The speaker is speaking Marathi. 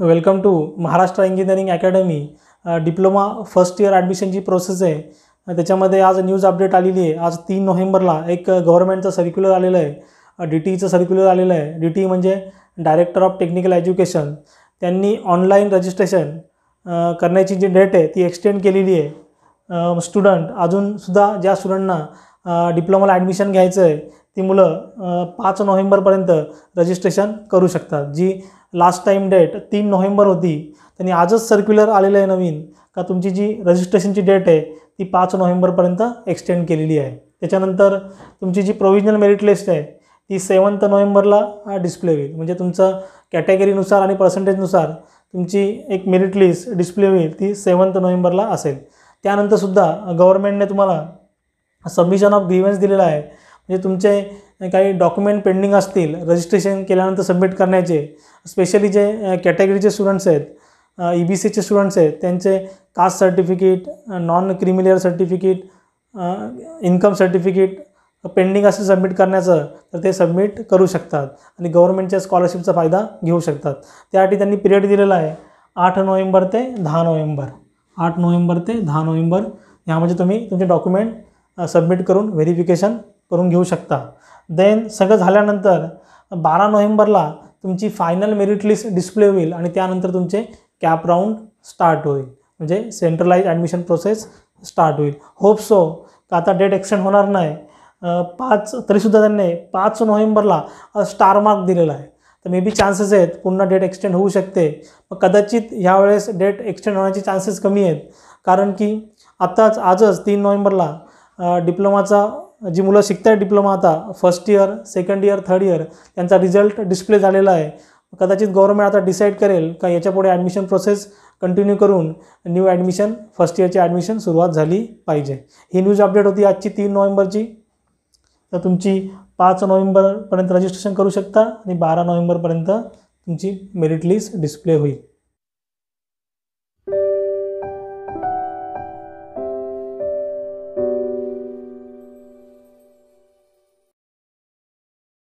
welcome to Maharashtra engineering academy diploma first year ॲडमिशनची प्रोसेस आहे त्याच्यामध्ये आज न्यूज अपडेट आलेली आहे आज तीन नोव्हेंबरला एक गव्हर्नमेंटचं सर्क्युलर आलेलं आहे डी टीचं सर्क्युलर आलेलं आहे डी टी म्हणजे डायरेक्टर ऑफ टेक्निकल एज्युकेशन त्यांनी ऑनलाईन रजिस्ट्रेशन करण्याची जी डेट आहे ती एक्सटेंड केलेली आहे स्टुडंट अजूनसुद्धा ज्या स्टुडंटना डिप्लोमाला ॲडमिशन घ्यायचं आहे ती मुलं पाच नोव्हेंबरपर्यंत रजिस्ट्रेशन करू शकतात जी लास्ट टाईम डेट तीन नोव्हेंबर होती त्यांनी आजच सर्क्युलर आलेलं आहे नवीन का तुमची जी रजिस्ट्रेशनची डेट आहे ती पाच नोव्हेंबरपर्यंत एक्सटेंड केलेली आहे त्याच्यानंतर तुमची जी प्रोव्हिजनल मेरिट लिस्ट आहे ती सेवन्थ नोव्हेंबरला डिस्प्ले होईल म्हणजे तुमचं कॅटेगरीनुसार आणि पर्सेंटेजनुसार तुमची एक मेरिट लिस्ट डिस्प्ले होईल ती सेवन्थ नोव्हेंबरला असेल त्यानंतरसुद्धा गव्हर्मेंटने तुम्हाला सबमिशन ऑफ ग्रीव्हन्स दिलेला आहे म्हणजे तुमचे काही डॉक्युमेंट पेंडिंग असतील रजिस्ट्रेशन केल्यानंतर सबमिट करण्याचे स्पेशली जे कॅटेगरीचे स्टुडंट्स आहेत ई बी सीचे स्टुडंट्स आहेत त्यांचे caste certificate non creamy layer certificate income certificate pending असेल सबमिट करण्याचं तर ते सबमिट करू शकतात आणि गव्हर्नमेंटच्या स्कॉलरशिपचा फायदा घेऊ शकतात त्यासाठी त्यांनी पिरियड दिलेला आहे आठ नोव्हेंबर ते दहा नोव्हेंबर आठ नोव्हेंबर ते दहा नोव्हेंबर ह्यामध्ये तुम्ही तुमचे डॉक्युमेंट सबमिट करून व्हेरिफिकेशन करून घेऊ शकता देन सगळं झाल्यानंतर बारा नोव्हेंबरला तुमची फायनल मेरिट लिस्ट डिस्प्ले होईल आणि त्यानंतर तुमचे कॅप राऊंड स्टार्ट होईल म्हणजे सेंट्रलाइज ॲडमिशन प्रोसेस स्टार्ट होईल होप सो का आता डेट एक्सटेंड होणार नाही पाच तरीसुद्धा त्यांनी पाच नोव्हेंबरला स्टार मार्क दिलेला आहे तर मे बी चान्सेस आहेत पुन्हा डेट एक्सटेंड होऊ शकते मग कदाचित ह्यावेळेस डेट एक्सटेंड होण्याचे चान्सेस कमी आहेत कारण की आत्ताच आजच तीन नोव्हेंबरला डिप्लोमाचा जी मुलं शिकत आहेत डिप्लोमा आता first year second year third year त्यांचा रिझल्ट डिस्प्ले झालेला आहे कदाचित गव्हर्मेंट आता डिसाईड करेल का याच्यापुढे ॲडमिशन प्रोसेस कंटिन्यू करून न्यू ॲडमिशन फर्स्ट इयरची ॲडमिशन सुरुवात झाली पाहिजे ही न्यूज अपडेट होती आजची तीन नोव्हेंबरची तर तुमची पाच नोव्हेंबरपर्यंत रजिस्ट्रेशन करू शकता आणि बारा नोव्हेंबरपर्यंत तुमची मेरिट लिस्ट डिस्प्ले होईल